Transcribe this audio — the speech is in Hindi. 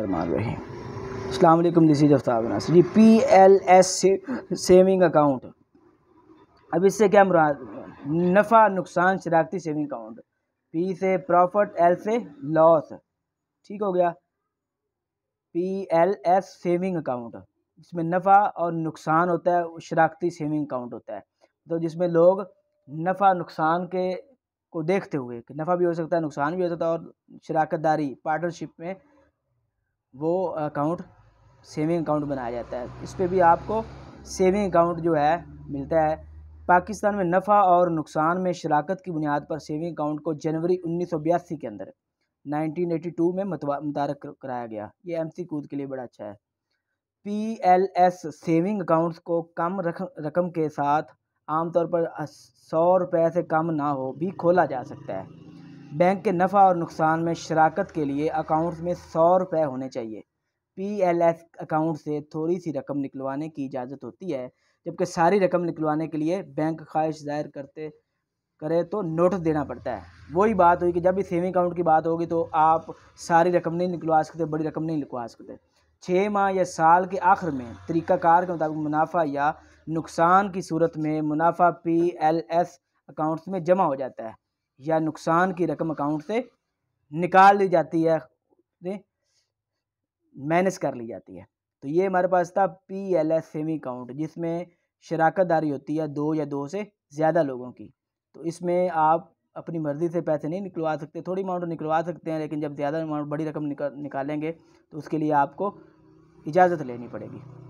अल्लाम this is Aftab G P L S saving account अब इससे क्या मुराद नफ़ा नुकसान शराखती सेविंग अकाउंट पी से प्रॉफिट एल से लॉस ठीक हो गया P L S saving account जिसमें नफ़ा और नुकसान होता है शराखती सेविंग अकाउंट होता है तो जिसमें लोग नफ़ा नुकसान के को देखते हुए कि नफ़ा भी हो सकता है नुकसान भी हो सकता है और शराकत दारी पार्टनरशिप में वो अकाउंट सेविंग अकाउंट बनाया जाता है इस पर भी आपको सेविंग अकाउंट जो है मिलता है पाकिस्तान में नफ़ा और नुकसान में शराकत की बुनियाद पर सेविंग अकाउंट को जनवरी उन्नीस के अंदर 1982 में मुतार कराया गया ये एम सी कूद के लिए बड़ा अच्छा है P L S saving accounts को कम रख रकम के साथ आमतौर पर सौ रुपये से कम ना हो भी खोला जा सकता है बैंक के नफ़ा और नुकसान में शराकत के लिए अकाउंट्स में सौ रुपये होने चाहिए पी एल एस अकाउंट से थोड़ी सी रकम निकलवाने की इजाज़त होती है जबकि सारी रकम निकलवाने के लिए बैंक ख्वाहिश जाहिर करते करे तो नोटिस देना पड़ता है वही बात हुई कि जब भी सेविंग अकाउंट की बात होगी तो आप सारी रकम नहीं निकलवा सकते बड़ी रकम नहीं निकलवा सकते छः माह या साल के आखिर में तरीक़ाकार के मुताबिक मुनाफा या नुकसान की सूरत में मुनाफा पी एल एस अकाउंट्स में जमा हो जाता है या नुकसान की रकम अकाउंट से निकाल ली जाती है माइनस कर ली जाती है तो ये हमारे पास था P L S semi account जिसमें शराकत दारी होती है दो या दो से ज़्यादा लोगों की तो इसमें आप अपनी मर्ज़ी से पैसे नहीं निकलवा सकते थोड़ी अमाउंट निकलवा सकते हैं लेकिन जब ज़्यादा अमाउंट बड़ी रकम निकालेंगे तो उसके लिए आपको इजाज़त लेनी पड़ेगी